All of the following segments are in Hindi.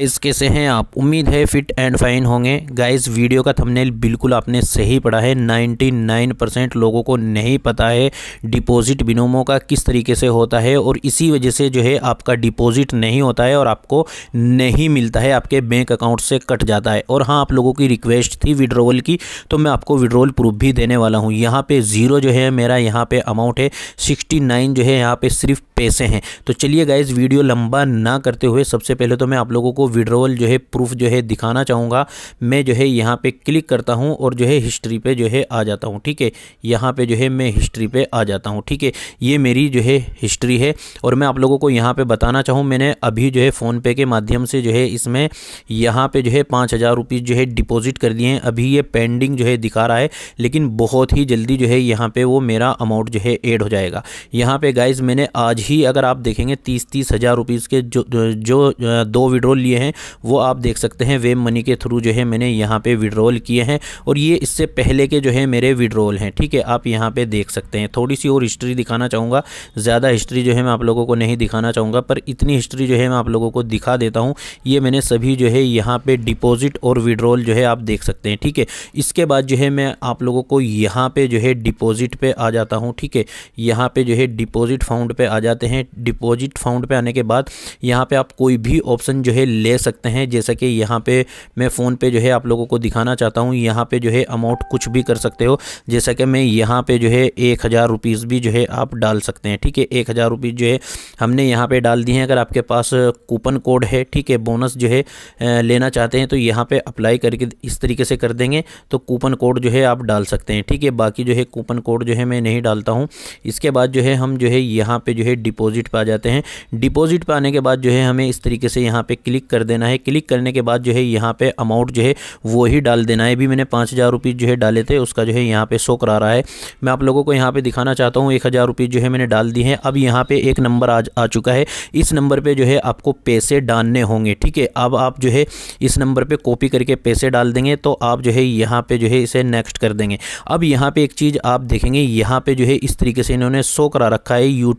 गाइज़ कैसे हैं आप उम्मीद है फिट एंड फाइन होंगे गाइज़ वीडियो का थंबनेल बिल्कुल आपने सही पढ़ा है 99 परसेंट लोगों को नहीं पता है डिपॉजिट बिनोमों का किस तरीके से होता है और इसी वजह से जो है आपका डिपॉजिट नहीं होता है और आपको नहीं मिलता है आपके बैंक अकाउंट से कट जाता है और हाँ आप लोगों की रिक्वेस्ट थी विड्रोवल की तो मैं आपको विड्रोवल प्रूफ भी देने वाला हूँ यहाँ पर ज़ीरो जो है मेरा यहाँ पर अमाउंट है सिक्सटी जो है यहाँ पर सिर्फ पैसे हैं तो चलिए गाइज वीडियो लंबा ना करते हुए सबसे पहले तो मैं आप लोगों को विड्रोवल जो है प्रूफ जो है दिखाना चाहूँगा मैं जो है यहाँ पे क्लिक करता हूँ और जो है हिस्ट्री पे जो है आ जाता हूँ ठीक है यहाँ पे जो है मैं हिस्ट्री पे आ जाता हूँ ठीक है ये मेरी जो है हिस्ट्री है और मैं आप लोगों को यहाँ पर बताना चाहूँ मैंने अभी जो है फ़ोनपे के माध्यम से जो है इसमें यहाँ पर जो है पाँच हज़ार रुपीज़ जो है डिपॉज़िट कर दिए हैं अभी ये पेंडिंग जो है दिखा रहा है लेकिन बहुत ही जल्दी जो है यहाँ पर वो मेरा अमाउंट जो है एड हो जाएगा यहाँ पर गाइज़ मैंने आज ही अगर आप देखेंगे तीस तीस हज़ार रुपीज़ के जो जो दो विड्रॉल लिए हैं वो आप देख सकते हैं वेब मनी के थ्रू जो है मैंने यहाँ पे विड्रॉल किए हैं और ये इससे पहले के जो है मेरे विड्रॉल हैं ठीक है आप यहाँ पे देख सकते हैं थोड़ी सी और हिस्ट्री दिखाना चाहूँगा ज़्यादा हिस्ट्री जो है मैं आप लोगों को नहीं दिखाना चाहूँगा पर इतनी हिस्ट्री जो है मैं आप लोगों को दिखा देता हूँ ये मैंने सभी जो है यहाँ पर डिपोजिट और विड्रॉल जो है आप देख सकते हैं ठीक है इसके बाद जो है मैं आप लोगों को यहाँ पर जो है डिपोज़िट पर आ जाता हूँ ठीक है यहाँ पर जो है डिपोज़िट फाउंड पर आ जाता जाते हैं डिपॉजिट फाउंड पे आने के बाद यहाँ पे आप कोई भी ऑप्शन जो है ले सकते हैं जैसा कि यहाँ पे मैं फ़ोन पे जो है आप लोगों को दिखाना चाहता हूँ यहाँ पे जो है अमाउंट कुछ भी कर सकते हो जैसा कि मैं यहाँ पे जो है एक हज़ार रुपीज़ भी जो है आप डाल सकते हैं ठीक है एक हज़ार रुपीज़ जो है हमने यहाँ पर डाल दिए हैं अगर आपके पास कूपन कोड है ठीक है बोनस जो है लेना चाहते हैं तो यहाँ पर अप्लाई करके इस तरीके से कर देंगे तो कूपन कोड जो है आप डाल सकते हैं ठीक है बाकी जो है कूपन कोड जो है मैं नहीं डालता हूँ इसके बाद जो है हम जो है यहाँ पर जो है डिपॉजिट पर आ जाते हैं डिपॉजिट पर आने के बाद जो है हमें इस तरीके से यहाँ पे क्लिक कर देना है क्लिक करने के बाद जो है यहाँ पे अमाउंट जो है वो ही डाल देना है अभी मैंने पाँच हज़ार रुपीज़ जो है डाले थे उसका जो है यहाँ पे शो करा रहा है मैं आप लोगों को यहाँ पे दिखाना चाहता हूँ एक हज़ार रुपीज़ जो है मैंने डाल दी है अब यहाँ पे एक नंबर आ, आ चुका है इस नंबर पर जो है आपको पैसे डालने होंगे ठीक है अब आप जो है इस नंबर पर कॉपी करके पैसे डाल देंगे तो आप जो है यहाँ पे जो है इसे नेक्स्ट कर देंगे अब यहाँ पे एक चीज़ आप देखेंगे यहाँ पे जो है इस तरीके से इन्होंने शो करा रखा है यू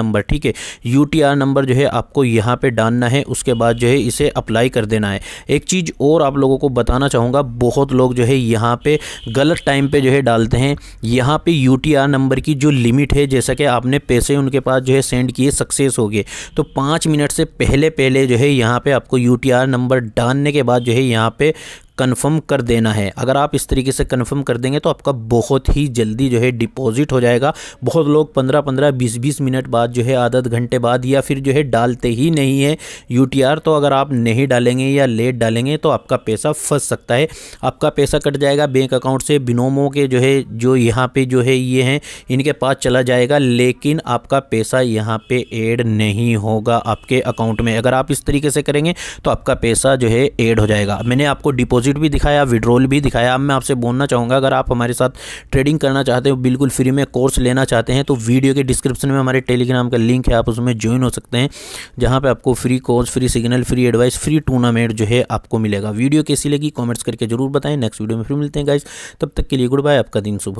नंबर नंबर ठीक है यू नंबर जो है आपको यहाँ पर डालना है उसके बाद जो है इसे अप्लाई कर देना है एक चीज़ और आप लोगों को बताना चाहूँगा बहुत लोग जो है यहाँ पर गलत टाइम पर जो है डालते हैं यहाँ पर यू नंबर की जो लिमिट है जैसा कि आपने पैसे उनके पास जो है सेंड किए सक्सेस हो गए तो पाँच मिनट से पहले पहले जो है यहाँ पे आपको यू नंबर डालने के बाद जो है यहाँ पे कन्फर्म कर देना है अगर आप इस तरीके से कन्फर्म कर देंगे तो आपका बहुत ही जल्दी जो है डिपॉजिट हो जाएगा बहुत लोग पंद्रह पंद्रह बीस बीस मिनट बाद जो है आधा घंटे बाद या फिर जो है डालते ही नहीं है यू तो अगर आप नहीं डालेंगे या लेट डालेंगे तो आपका पैसा फंस सकता है आपका पैसा कट जाएगा बैंक अकाउंट से बिनोमो के जो है जो यहाँ पर जो है ये हैं इनके पास चला जाएगा लेकिन आपका पैसा यहाँ पर एड नहीं होगा आपके अकाउंट में अगर आप इस तरीके से करेंगे तो आपका पैसा जो है एड हो जाएगा मैंने आपको डिपॉजिट डिपॉजिट भी दिखाया विड्रॉल भी दिखाया अब मैं आपसे बोलना चाहूँगा अगर आप हमारे साथ ट्रेडिंग करना चाहते हो बिल्कुल फ्री में कोर्स लेना चाहते हैं तो वीडियो के डिस्क्रिप्शन में हमारे टेलीग्राम का लिंक है आप उसमें ज्वाइन हो सकते हैं जहाँ पर आपको free course free signal free advice free tournament जो है आपको मिलेगा वीडियो कैसी लगी कॉमेंट्स करके जरूर बताएं नेक्स्ट वीडियो में फिर मिलते हैं गाइज तब तक के लिए गुड बाय आपका दिन सुबह